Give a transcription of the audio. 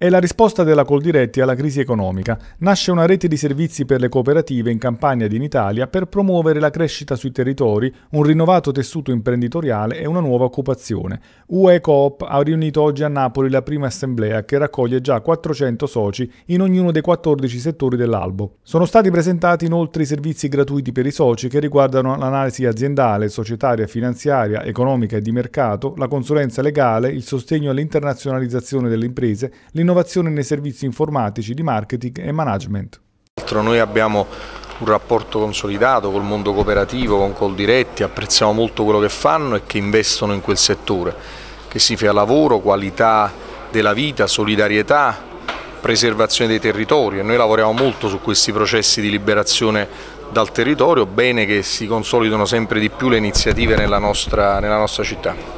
È la risposta della Coldiretti alla crisi economica. Nasce una rete di servizi per le cooperative in Campania ed in Italia per promuovere la crescita sui territori, un rinnovato tessuto imprenditoriale e una nuova occupazione. UE Coop ha riunito oggi a Napoli la prima assemblea che raccoglie già 400 soci in ognuno dei 14 settori dell'albo. Sono stati presentati inoltre i servizi gratuiti per i soci che riguardano l'analisi aziendale, societaria, finanziaria, economica e di mercato, la consulenza legale, il sostegno all'internazionalizzazione delle imprese, l'innovazione l'innovazione nei servizi informatici di marketing e management. Noi abbiamo un rapporto consolidato col mondo cooperativo, con Coldiretti, apprezziamo molto quello che fanno e che investono in quel settore, che si fa lavoro, qualità della vita, solidarietà, preservazione dei territori e noi lavoriamo molto su questi processi di liberazione dal territorio, bene che si consolidano sempre di più le iniziative nella nostra, nella nostra città.